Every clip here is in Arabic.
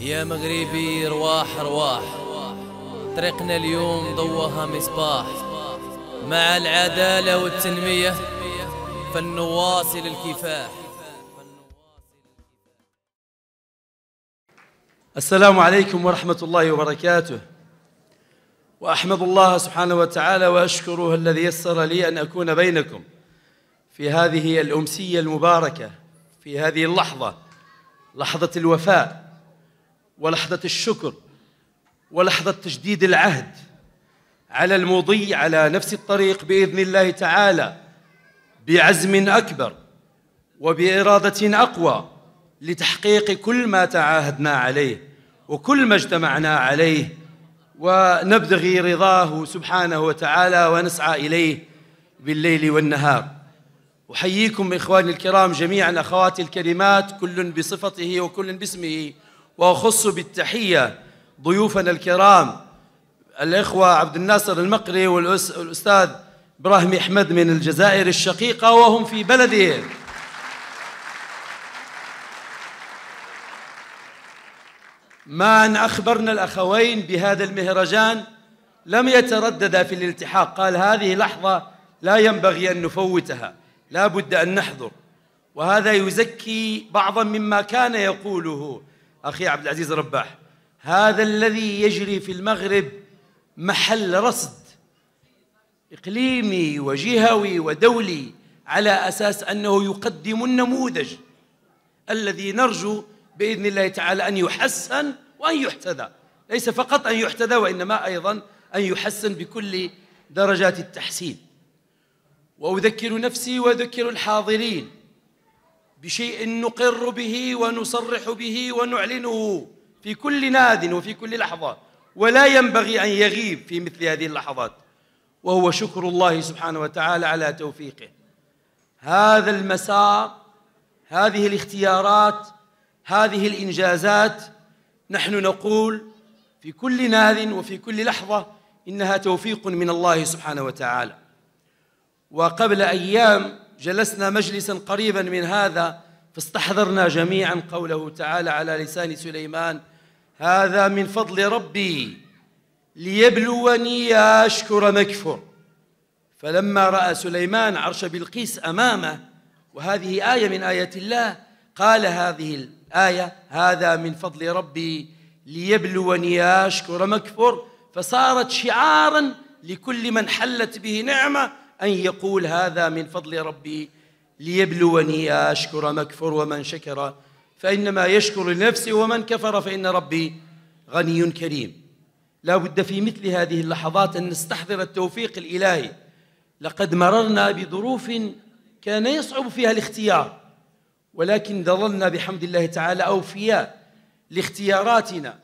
يا مغربي رواح رواح طريقنا اليوم ضوها مصباح مع العدالة والتنمية فلنواصل الكفاح السلام عليكم ورحمة الله وبركاته وأحمد الله سبحانه وتعالى وأشكره الذي يسر لي أن أكون بينكم في هذه الأمسية المباركة في هذه اللحظة لحظة الوفاء ولحظة الشكر ولحظة تجديد العهد على المضي على نفس الطريق بإذن الله تعالى بعزم أكبر وبإرادة أقوى لتحقيق كل ما تعاهدنا عليه وكل ما اجتمعنا عليه ونبتغي رضاه سبحانه وتعالى ونسعى إليه بالليل والنهار أحييكم إخواني الكرام جميعا أخواتي الكريمات كل بصفته وكل باسمه واخص بالتحيه ضيوفنا الكرام الاخوه عبد الناصر المقري والاستاذ ابراهيم احمد من الجزائر الشقيقه وهم في بلدهم ما ان اخبرنا الاخوين بهذا المهرجان لم يترددا في الالتحاق قال هذه لحظه لا ينبغي ان نفوتها لا بد ان نحضر وهذا يزكي بعضا مما كان يقوله أخي عبد العزيز رباح هذا الذي يجري في المغرب محل رصد إقليمي وجهوي ودولي على أساس أنه يقدم النموذج الذي نرجو بإذن الله تعالى أن يحسن وأن يحتذى ليس فقط أن يحتذى وإنما أيضا أن يحسن بكل درجات التحسين وأذكر نفسي وأذكر الحاضرين بشيء نقر به ونصرح به ونعلنه في كل ناد وفي كل لحظة ولا ينبغي أن يغيب في مثل هذه اللحظات وهو شكر الله سبحانه وتعالى على توفيقه هذا المسار هذه الاختيارات هذه الإنجازات نحن نقول في كل ناد وفي كل لحظة إنها توفيق من الله سبحانه وتعالى وقبل أيام جلسنا مجلسا قريبا من هذا فاستحضرنا جميعا قوله تعالى على لسان سليمان هذا من فضل ربي ليبلوني أشكر مكفر فلما رأى سليمان عرش بلقيس أمامه وهذه آية من آيات الله قال هذه الآية هذا من فضل ربي ليبلوني أشكر مكفر فصارت شعارا لكل من حلت به نعمة أن يقول هذا من فضل ربي ليبلوني أشكر مكفر ومن شكر فإنما يشكر لنفسه ومن كفر فإن ربي غني كريم لا بد في مثل هذه اللحظات أن نستحضر التوفيق الإلهي لقد مررنا بظروف كان يصعب فيها الاختيار ولكن ظللنا بحمد الله تعالى أوفياء لاختياراتنا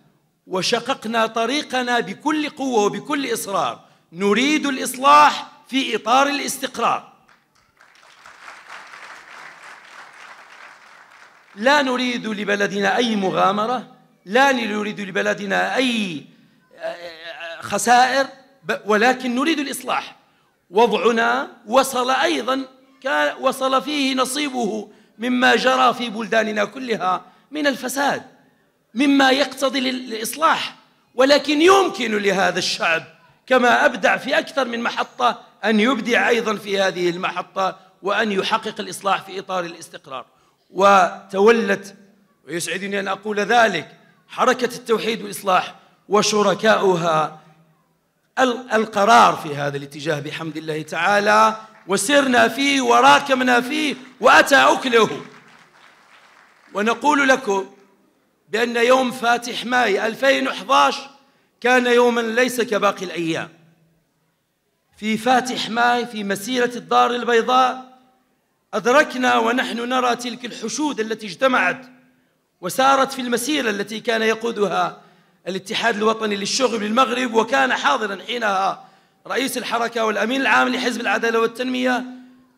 وشققنا طريقنا بكل قوة وبكل إصرار نريد الإصلاح في إطار الاستقرار لا نريد لبلدنا أي مغامرة لا نريد لبلدنا أي آه، خسائر ولكن نريد الإصلاح وضعنا وصل أيضا وصل فيه نصيبه مما جرى في بلداننا كلها من الفساد مما يقتضي الإصلاح ولكن يمكن لهذا الشعب كما أبدع في أكثر من محطة أن يبدع أيضا في هذه المحطة وأن يحقق الإصلاح في إطار الاستقرار وتولت ويسعدني أن أقول ذلك حركة التوحيد والإصلاح وشركاؤها القرار في هذا الاتجاه بحمد الله تعالى وسرنا فيه وراكمنا فيه وأتى أكله ونقول لكم بأن يوم فاتح ماي 2011 كان يوما ليس كباقي الأيام في فاتح ماي في مسيرة الدار البيضاء أدركنا ونحن نرى تلك الحشود التي اجتمعت وسارت في المسيرة التي كان يقودها الاتحاد الوطني للشغل بالمغرب وكان حاضرا حينها رئيس الحركة والأمين العام لحزب العدالة والتنمية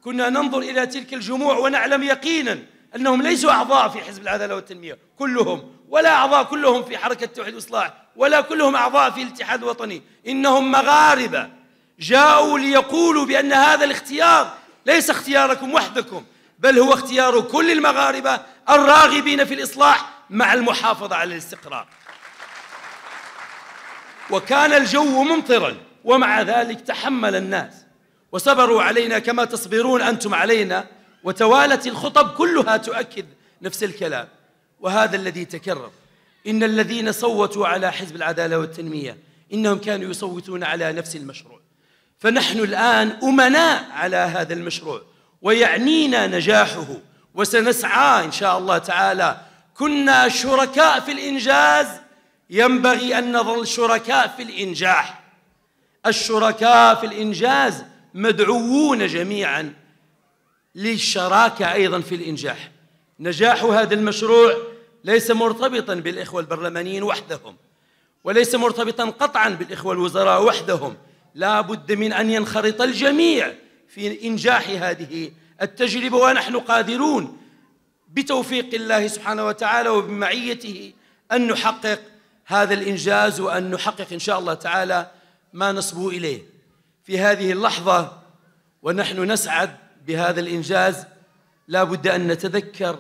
كنا ننظر إلى تلك الجموع ونعلم يقينا أنهم ليسوا أعضاء في حزب العدالة والتنمية كلهم ولا أعضاء كلهم في حركة التوحيد والإصلاح ولا كلهم أعضاء في الاتحاد الوطني إنهم مغاربة جاءوا ليقولوا بأن هذا الاختيار ليس اختياركم وحدكم بل هو اختيار كل المغاربة الراغبين في الإصلاح مع المحافظة على الاستقرار وكان الجو ممطرا ومع ذلك تحمل الناس وصبروا علينا كما تصبرون أنتم علينا وتوالت الخطب كلها تؤكد نفس الكلام وهذا الذي تكرر إن الذين صوتوا على حزب العدالة والتنمية إنهم كانوا يصوتون على نفس المشروع فنحن الآن أمناء على هذا المشروع ويعنينا نجاحه وسنسعى إن شاء الله تعالى كنا شركاء في الإنجاز ينبغي أن نظل شركاء في الإنجاح الشركاء في الإنجاز مدعوون جميعا للشراكة أيضا في الإنجاح نجاح هذا المشروع ليس مرتبطا بالإخوة البرلمانيين وحدهم وليس مرتبطا قطعا بالإخوة الوزراء وحدهم لا بد من أن ينخرط الجميع في إنجاح هذه التجربة ونحن قادرون بتوفيق الله سبحانه وتعالى وبمعيته أن نحقق هذا الإنجاز وأن نحقق إن شاء الله تعالى ما نصبو إليه في هذه اللحظة ونحن نسعد بهذا الإنجاز لا بد أن نتذكر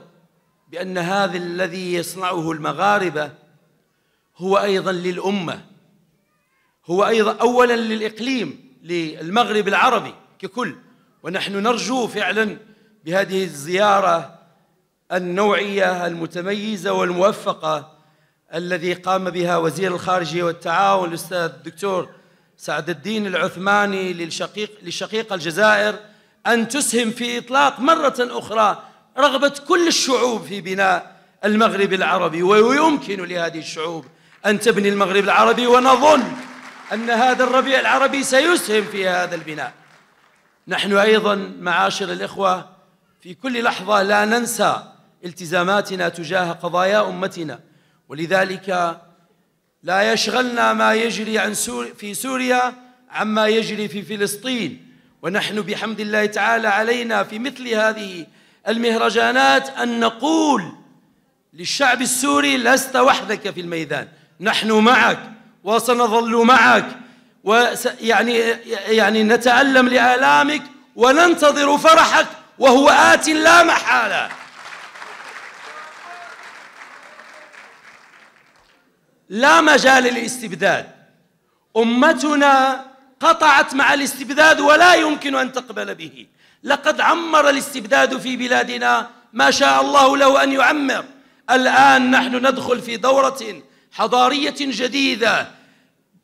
بأن هذا الذي يصنعه المغاربة هو أيضا للأمة هو أيضا أولا للإقليم للمغرب العربي ككل ونحن نرجو فعلا بهذه الزيارة النوعية المتميزة والموفقة الذي قام بها وزير الخارجية والتعاون الأستاذ الدكتور سعد الدين العثماني للشقيق لشقيق الجزائر أن تسهم في إطلاق مرة أخرى رغبة كل الشعوب في بناء المغرب العربي ويمكن لهذه الشعوب أن تبني المغرب العربي ونظن أن هذا الربيع العربي سيسهم في هذا البناء نحن أيضا معاشر الإخوة في كل لحظة لا ننسى التزاماتنا تجاه قضايا أمتنا ولذلك لا يشغلنا ما يجري عن سور في سوريا عما يجري في فلسطين ونحن بحمد الله تعالى علينا في مثل هذه المهرجانات أن نقول للشعب السوري لست وحدك في الميدان نحن معك وسنظل معك يعني يعني نتألم لآلامك وننتظر فرحك وهو آت لا محالة لا مجال للاستبداد أمتنا قطعت مع الاستبداد ولا يمكن أن تقبل به لقد عمر الاستبداد في بلادنا ما شاء الله له أن يعمر الآن نحن ندخل في دورة حضارية جديدة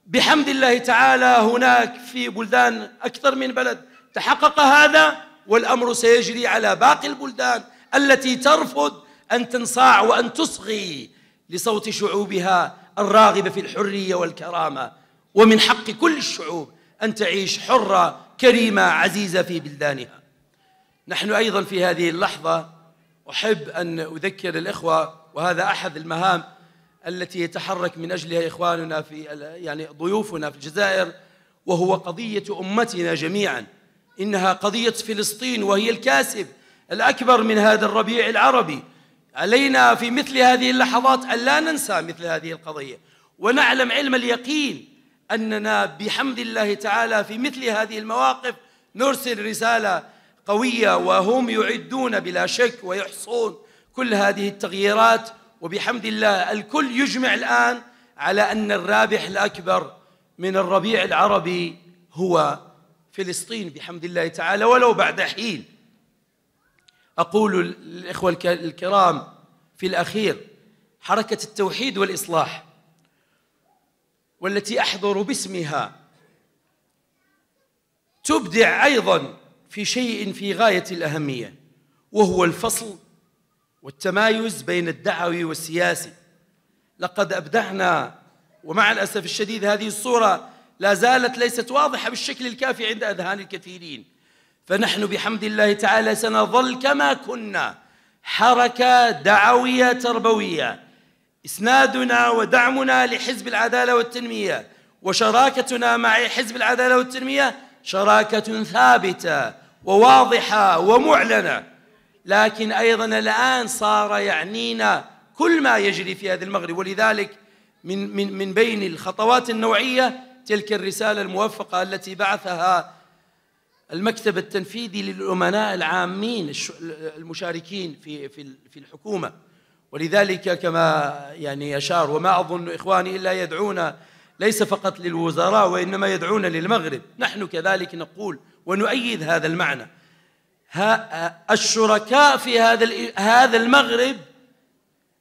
بحمد الله تعالى هناك في بلدان اكثر من بلد تحقق هذا والامر سيجري على باقي البلدان التي ترفض ان تنصاع وان تصغي لصوت شعوبها الراغبه في الحريه والكرامه ومن حق كل الشعوب ان تعيش حره كريمه عزيزه في بلدانها نحن ايضا في هذه اللحظه احب ان اذكر الاخوه وهذا احد المهام التي يتحرك من اجلها اخواننا في يعني ضيوفنا في الجزائر وهو قضيه امتنا جميعا انها قضيه فلسطين وهي الكاسب الاكبر من هذا الربيع العربي علينا في مثل هذه اللحظات ان لا ننسى مثل هذه القضيه ونعلم علم اليقين اننا بحمد الله تعالى في مثل هذه المواقف نرسل رساله قويه وهم يعدون بلا شك ويحصون كل هذه التغييرات وبحمد الله الكل يجمع الآن على أن الرابح الأكبر من الربيع العربي هو فلسطين بحمد الله تعالى ولو بعد حين أقول الإخوة الكرام في الأخير حركة التوحيد والإصلاح والتي أحضر باسمها تبدع أيضا في شيء في غاية الأهمية وهو الفصل والتمايز بين الدعوي والسياسي لقد أبدعنا ومع الأسف الشديد هذه الصورة لا زالت ليست واضحة بالشكل الكافي عند أذهان الكثيرين فنحن بحمد الله تعالى سنظل كما كنا حركة دعوية تربوية إسنادنا ودعمنا لحزب العدالة والتنمية وشراكتنا مع حزب العدالة والتنمية شراكة ثابتة وواضحة ومعلنة لكن أيضا الآن صار يعنينا كل ما يجري في هذا المغرب ولذلك من, من, من بين الخطوات النوعية تلك الرسالة الموفقة التي بعثها المكتب التنفيذي للأمناء العامين المشاركين في, في, في الحكومة ولذلك كما يعني أشار وما أظن إخواني إلا يدعون ليس فقط للوزراء وإنما يدعون للمغرب نحن كذلك نقول ونؤيد هذا المعنى الشركاء في هذا هذا المغرب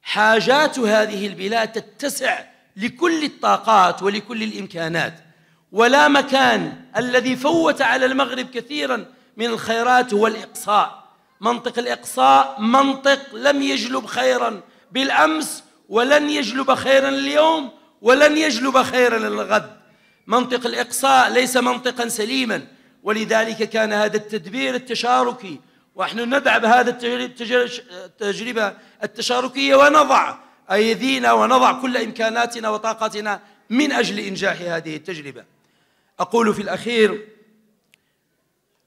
حاجات هذه البلاد تتسع لكل الطاقات ولكل الامكانات ولا مكان الذي فوت على المغرب كثيرا من الخيرات هو الاقصاء منطق الاقصاء منطق لم يجلب خيرا بالامس ولن يجلب خيرا اليوم ولن يجلب خيرا الغد منطق الاقصاء ليس منطقا سليما ولذلك كان هذا التدبير التشاركي ونحن ندعم هذا التجربة التشاركية ونضع أيدينا ونضع كل إمكاناتنا وطاقتنا من أجل إنجاح هذه التجربة أقول في الأخير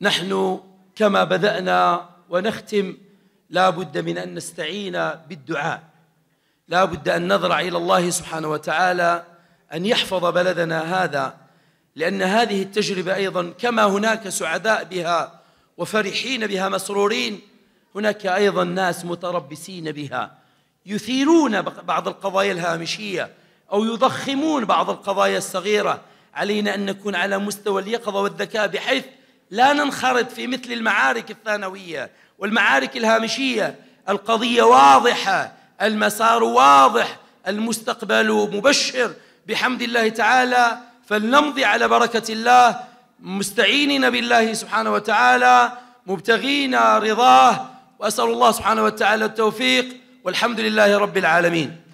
نحن كما بدأنا ونختم لا بد من أن نستعين بالدعاء لا بد أن نضرع إلى الله سبحانه وتعالى أن يحفظ بلدنا هذا لأن هذه التجربة أيضا كما هناك سعداء بها وفرحين بها مسرورين هناك أيضا ناس متربسين بها يثيرون بعض القضايا الهامشية أو يضخمون بعض القضايا الصغيرة علينا أن نكون على مستوى اليقظة والذكاء بحيث لا ننخرط في مثل المعارك الثانوية والمعارك الهامشية القضية واضحة المسار واضح المستقبل مبشر بحمد الله تعالى فلنمضي على بركة الله مستعينين بالله سبحانه وتعالى مبتغين رضاه وأسأل الله سبحانه وتعالى التوفيق والحمد لله رب العالمين